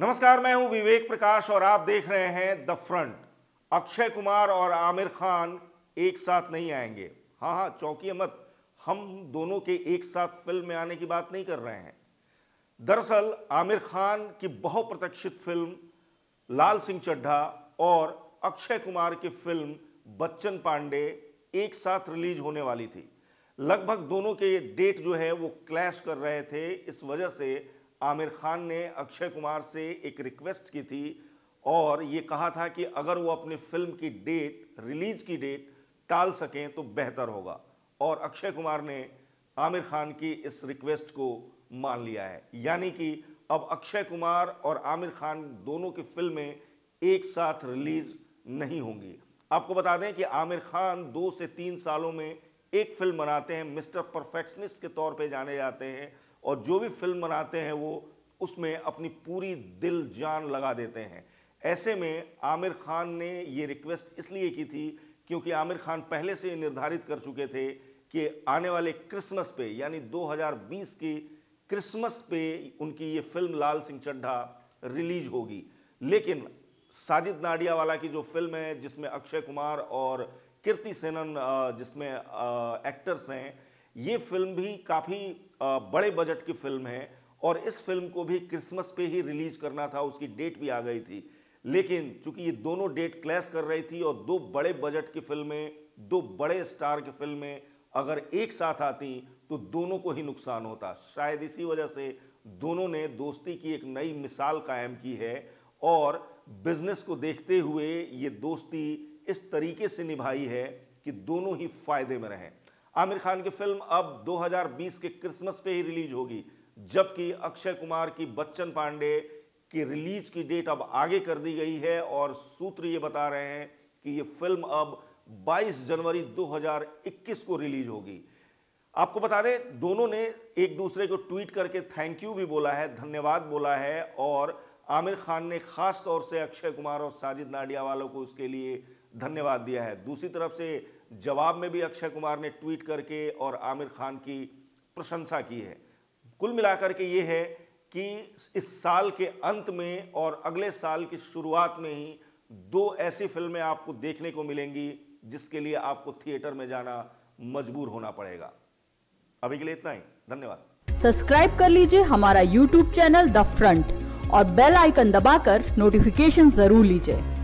नमस्कार मैं हूं विवेक प्रकाश और आप देख रहे हैं द फ्रंट अक्षय कुमार और आमिर खान एक साथ नहीं आएंगे हाँ हाँ चौकी मत हम दोनों के एक साथ फिल्म में आने की बात नहीं कर रहे हैं दरअसल आमिर खान की बहुप्रतीक्षित फिल्म लाल सिंह चड्ढा और अक्षय कुमार की फिल्म बच्चन पांडे एक साथ रिलीज होने वाली थी लगभग दोनों के डेट जो है वो क्लैश कर रहे थे इस वजह से आमिर खान ने अक्षय कुमार से एक रिक्वेस्ट की थी और ये कहा था कि अगर वो अपनी फिल्म की डेट रिलीज की डेट टाल सकें तो बेहतर होगा और अक्षय कुमार ने आमिर खान की इस रिक्वेस्ट को मान लिया है यानी कि अब अक्षय कुमार और आमिर खान दोनों की फिल्में एक साथ रिलीज नहीं होंगी आपको बता दें कि आमिर खान दो से तीन सालों में एक फिल्म बनाते हैं मिस्टर परफेक्शनिस्ट के तौर पे जाने जाते हैं और जो भी फिल्म बनाते हैं वो उसमें अपनी पूरी दिल जान लगा देते हैं ऐसे में आमिर खान ने ये रिक्वेस्ट इसलिए की थी क्योंकि आमिर खान पहले से निर्धारित कर चुके थे कि आने वाले क्रिसमस पे यानी 2020 की क्रिसमस पे उनकी ये फिल्म लाल सिंह चड्ढा रिलीज होगी लेकिन साजिद नाडियावाला की जो फिल्म है जिसमें अक्षय कुमार और कीर्ति सेनन जिसमें एक्टर्स हैं ये फिल्म भी काफ़ी बड़े बजट की फिल्म है और इस फिल्म को भी क्रिसमस पे ही रिलीज़ करना था उसकी डेट भी आ गई थी लेकिन चूंकि ये दोनों डेट क्लैश कर रही थी और दो बड़े बजट की फिल्में दो बड़े स्टार की फिल्में अगर एक साथ आती तो दोनों को ही नुकसान होता शायद इसी वजह से दोनों ने दोस्ती की एक नई मिसाल कायम की है और बिजनेस को देखते हुए ये दोस्ती इस तरीके से निभाई है कि दोनों ही फायदे में रहें आमिर खान की फिल्म अब 2020 के क्रिसमस पे ही रिलीज होगी जबकि अक्षय कुमार की बच्चन पांडे की रिलीज की डेट अब आगे कर दी गई है और सूत्र ये बता रहे हैं कि ये फिल्म अब 22 जनवरी 2021 को रिलीज होगी आपको बता दें दोनों ने एक दूसरे को ट्वीट करके थैंक यू भी बोला है धन्यवाद बोला है और आमिर खान ने खास तौर से अक्षय कुमार और साजिद नाडिया वालों को उसके लिए धन्यवाद दिया है दूसरी तरफ से जवाब में भी अक्षय कुमार ने ट्वीट करके और आमिर खान की प्रशंसा की है कुल मिलाकर के ये है कि इस साल के अंत में और अगले साल की शुरुआत में ही दो ऐसी फिल्में आपको देखने को मिलेंगी जिसके लिए आपको थिएटर में जाना मजबूर होना पड़ेगा अभी के लिए इतना ही धन्यवाद सब्सक्राइब कर लीजिए हमारा यूट्यूब चैनल द फ्रंट और बेल आइकन दबाकर नोटिफिकेशन जरूर लीजिए